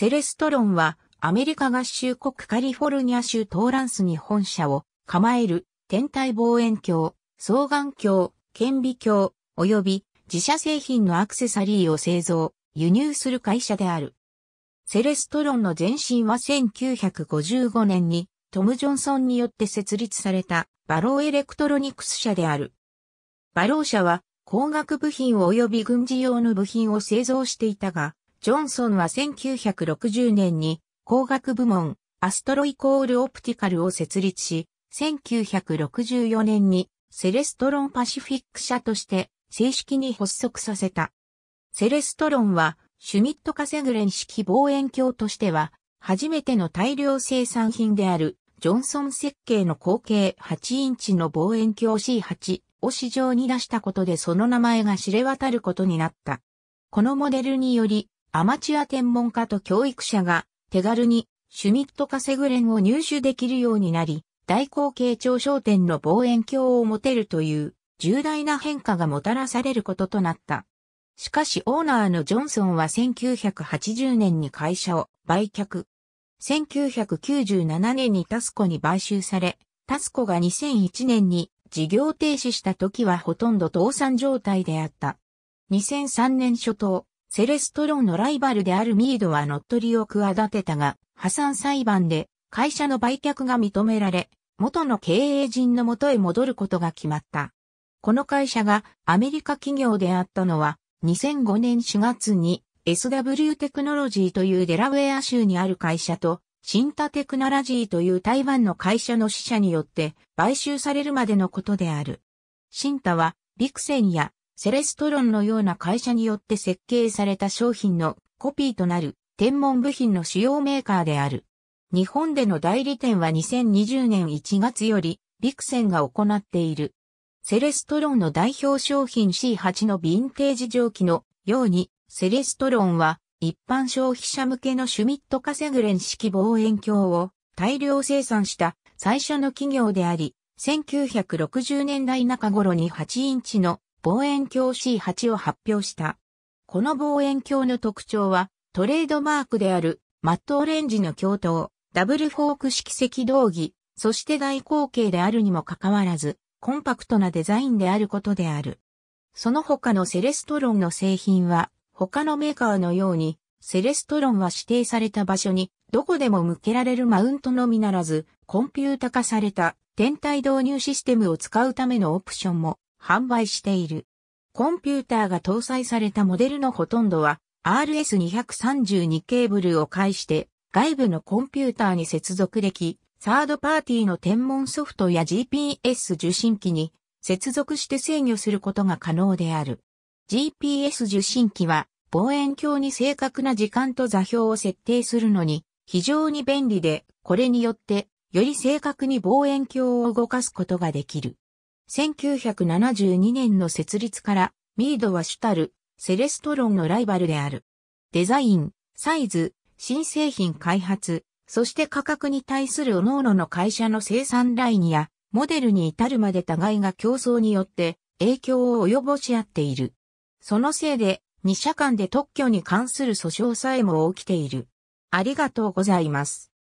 セレストロンはアメリカ合衆国カリフォルニア州トーランスに本社を構える天体望遠鏡、双眼鏡、顕微鏡、及び自社製品のアクセサリーを製造、輸入する会社である。セレストロンの前身は1955年にトム・ジョンソンによって設立されたバローエレクトロニクス社である。バロー社は工学部品及び軍事用の部品を製造していたが、ジョンソンは1960年に工学部門アストロイコールオプティカルを設立し、1964年にセレストロンパシフィック社として正式に発足させた。セレストロンはシュミットカセグレン式望遠鏡としては初めての大量生産品であるジョンソン設計の後継8インチの望遠鏡 C8 を市場に出したことでその名前が知れ渡ることになった。このモデルによりアマチュア天文家と教育者が手軽にシュミットカセグレンを入手できるようになり、大口径庁焦点の望遠鏡を持てるという重大な変化がもたらされることとなった。しかしオーナーのジョンソンは1980年に会社を売却。1997年にタスコに買収され、タスコが2001年に事業停止した時はほとんど倒産状態であった。2003年初頭、セレストロンのライバルであるミードは乗っ取りを企てたが、破産裁判で会社の売却が認められ、元の経営陣の元へ戻ることが決まった。この会社がアメリカ企業であったのは、2005年4月に SW テクノロジーというデラウェア州にある会社と、シンタテクノロジーという台湾の会社の支社によって買収されるまでのことである。シンタは、ビクセンやセレストロンのような会社によって設計された商品のコピーとなる天文部品の主要メーカーである。日本での代理店は2020年1月より、ビクセンが行っている。セレストロンの代表商品 C8 のヴィンテージ蒸気のように、セレストロンは一般消費者向けのシュミットカセグレン式望遠鏡を大量生産した最初の企業であり、1960年代中頃に8インチの望遠鏡 C8 を発表した。この望遠鏡の特徴は、トレードマークである、マットオレンジの鏡頭、ダブルフォーク式赤道儀、そして大口径であるにもかかわらず、コンパクトなデザインであることである。その他のセレストロンの製品は、他のメーカーのように、セレストロンは指定された場所に、どこでも向けられるマウントのみならず、コンピュータ化された天体導入システムを使うためのオプションも販売している。コンピューターが搭載されたモデルのほとんどは RS232 ケーブルを介して外部のコンピューターに接続でき、サードパーティーの天文ソフトや GPS 受信機に接続して制御することが可能である。GPS 受信機は望遠鏡に正確な時間と座標を設定するのに非常に便利で、これによってより正確に望遠鏡を動かすことができる。1972年の設立から、ミードは主たる、セレストロンのライバルである。デザイン、サイズ、新製品開発、そして価格に対する各々の会社の生産ラインや、モデルに至るまで互いが競争によって影響を及ぼし合っている。そのせいで、二社間で特許に関する訴訟さえも起きている。ありがとうございます。